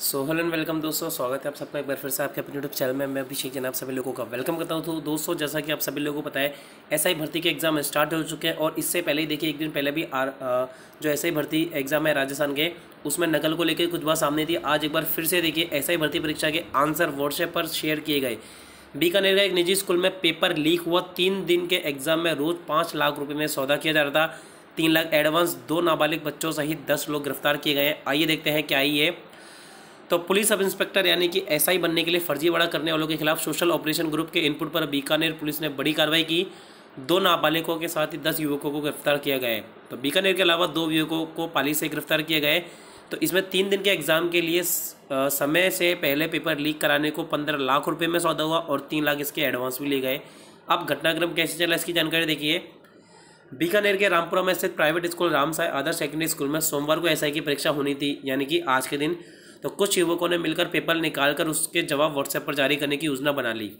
so hello and welcome दोस्तों स्वागत है आप सबका एक बार फिर से आपके अपने यूट्यूब चैनल में मैं अभिषेक जनाब सभी लोगों का वेलकम करता हूँ तो दोस्तों जैसा कि आप सभी लोगों को पता है एस आई भर्ती के एग्ज़ाम स्टार्ट हो चुके हैं और इससे पहले ही देखिए एक दिन पहले भी आर, आ, जो एस आई भर्ती एग्ज़ाम है राजस्थान के उसमें नकल को लेकर कुछ बात सामने थी आज एक बार फिर से देखिए एस आई भर्ती परीक्षा के आंसर व्हाट्सएप पर शेयर किए गए बीकानेर का एक निजी स्कूल में पेपर लीक हुआ तीन दिन के एग्ज़ाम में रोज़ पाँच लाख रुपये में सौदा किया जा रहा था तीन लाख एडवांस दो नाबालिग बच्चों सहित दस लोग गिरफ्तार किए गए आइए देखते हैं क्या ये तो पुलिस सब इंस्पेक्टर यानी कि एसआई बनने के लिए फर्जीवाड़ा करने वालों के खिलाफ सोशल ऑपरेशन ग्रुप के इनपुट पर बीकानेर पुलिस ने बड़ी कार्रवाई की दो नाबालिगों के साथ ही दस युवकों को गिरफ्तार किया गया तो बीकानेर के अलावा दो युवकों को पाली से गिरफ्तार किया गया तो इसमें तीन दिन के एग्ज़ाम के लिए समय से पहले पेपर लीक कराने को पंद्रह लाख रुपये में सौदा हुआ और तीन लाख इसके एडवांस भी लिए गए अब घटनाक्रम कैसे चला इसकी जानकारी देखिए बीकानेर के रामपुरा में स्थित private school Ramsai Adarsh secondary school में सोमवार को एसआई की परीक्षा होनी थी यानी कि आज के दिन तो कुछ युवकों ने मिलकर पेपर निकालकर उसके जवाब व्हाट्सएप पर जारी करने की योजना बना ली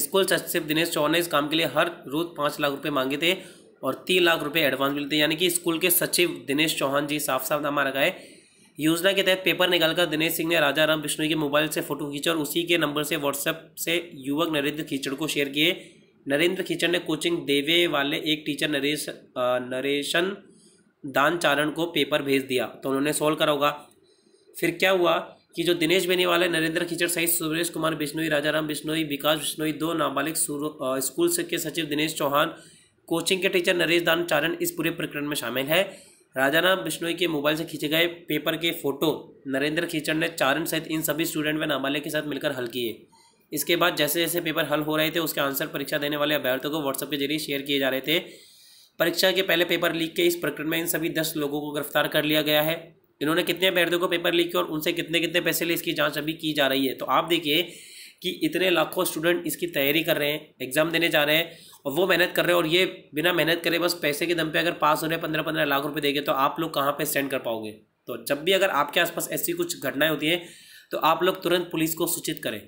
स्कूल सचिव दिनेश चौहान ने इस काम के लिए हर रोज पाँच लाख रुपये मांगे थे और तीन लाख रुपये एडवांस मिलते यानी कि स्कूल के सचिव दिनेश चौहान जी साफ साफ नामा रखा है योजना के तहत पेपर निकालकर दिनेश सिंह ने राजा राम विष्णु के मोबाइल से फोटो खींचा और उसी के नंबर से व्हाट्सएप से युवक नरेंद्र खीचड़ को शेयर किए नरेंद्र खीचड़ ने कोचिंग देवे वाले एक टीचर नरेश नरेशन दान चारण को पेपर भेज दिया तो उन्होंने सॉल्व करा होगा फिर क्या हुआ कि जो दिनेश बेनीवाले नरेंद्र खिचड़ सहित सुरेश कुमार बिश्नोई राजाराम बिश्नोई विकास बिश्नोई दो नाबालिग स्कूल के सचिव दिनेश चौहान कोचिंग के टीचर नरेश दान चारण इस पूरे प्रकरण में शामिल है राजाराम बिश्नोई के मोबाइल से खींचे गए पेपर के फोटो नरेंद्र खिचड़ ने चारण सहित इन सभी स्टूडेंट व नाबालिग के साथ मिलकर हल किए इसके बाद जैसे जैसे पेपर हल हो रहे थे उसके आंसर परीक्षा देने वाले अभ्यर्थियों को व्हाट्सएप के जरिए शेयर किए जा रहे थे परीक्षा के पहले पेपर लीक के इस प्रकरण में इन सभी दस लोगों को गिरफ्तार कर लिया गया है इन्होंने कितने अभ्यर्थियों को पेपर लीक और उनसे कितने कितने पैसे लिए इसकी जाँच अभी की जा रही है तो आप देखिए कि इतने लाखों स्टूडेंट इसकी तैयारी कर रहे हैं एग्ज़ाम देने जा रहे हैं और वो मेहनत कर रहे हैं और ये बिना मेहनत करे बस पैसे के दम पे अगर पास हो रहे हैं पंद्रह पंद्रह लाख रुपए देंगे तो आप लोग कहाँ पे स्टैंड कर पाओगे तो जब भी अगर आपके आसपास ऐसी कुछ घटनाएं होती हैं तो आप लोग तुरंत पुलिस को सूचित करें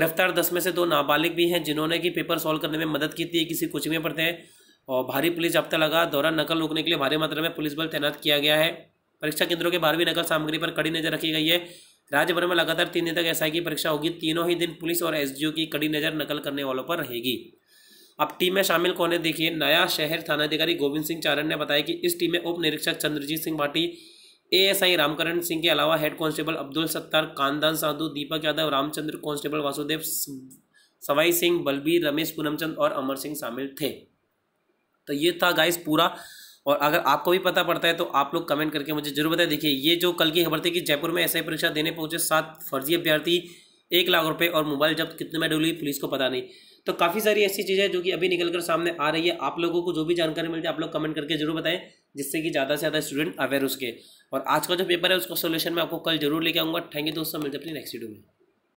गिरफ्तार दस में से दो नाबालिग भी हैं जिन्होंने कि पेपर सॉल्व करने में मदद की थी किसी कुछ में पढ़ते हैं और भारी पुलिस जब्ता लगा दौरान नकल रोकने के लिए भारी मात्रा में पुलिस बल तैनात किया गया है परीक्षा केंद्रों के बारहवीं नकल सामग्री पर कड़ी नजर रखी गई है राज्य भर में लगातार तीन दिन तक एस की परीक्षा होगी तीनों ही दिन पुलिस और एस की कड़ी नजर नकल करने वालों पर रहेगी अब टीम में शामिल कौन है देखिए नया शहर थाना अधिकारी गोविंद सिंह चारण ने बताया कि इस टीम में उप निरीक्षक चंद्रजीत सिंह भाटी एएसआई रामकरण सिंह के अलावा head constable Abdul Sattar Kandan Sadhu Deepak Yadav Ramchandra constable Vasudev Sawai Singh Balbir Ramesh Poonamchand और अमर सिंह शामिल थे तो ये था गाइस पूरा और अगर आपको भी पता पड़ता है तो आप लोग कमेंट करके मुझे जरूर बताए देखिए ये जो कल की खबर थी कि जयपुर में एसआई परीक्षा देने पहुंचे सात फर्जी अभ्यर्थी एक लाख रुपए और मोबाइल जब्त कितने में डूली पुलिस को पता नहीं तो काफ़ी सारी ऐसी चीज़ें जो कि अभी निकल कर सामने आ रही है आप लोगों को जो भी जानकारी मिलती है आप लोग कमेंट करके जरूर बताएं जिससे कि ज़्यादा से ज़्यादा स्टूडेंट अवेयर उसके और आज का जो पेपर है उसका सोल्यूशन मैं आपको कल जरूर लेके आऊँगा थैंक यू दोस्तों मिलते अपनी नेक्स्ट वीडियो में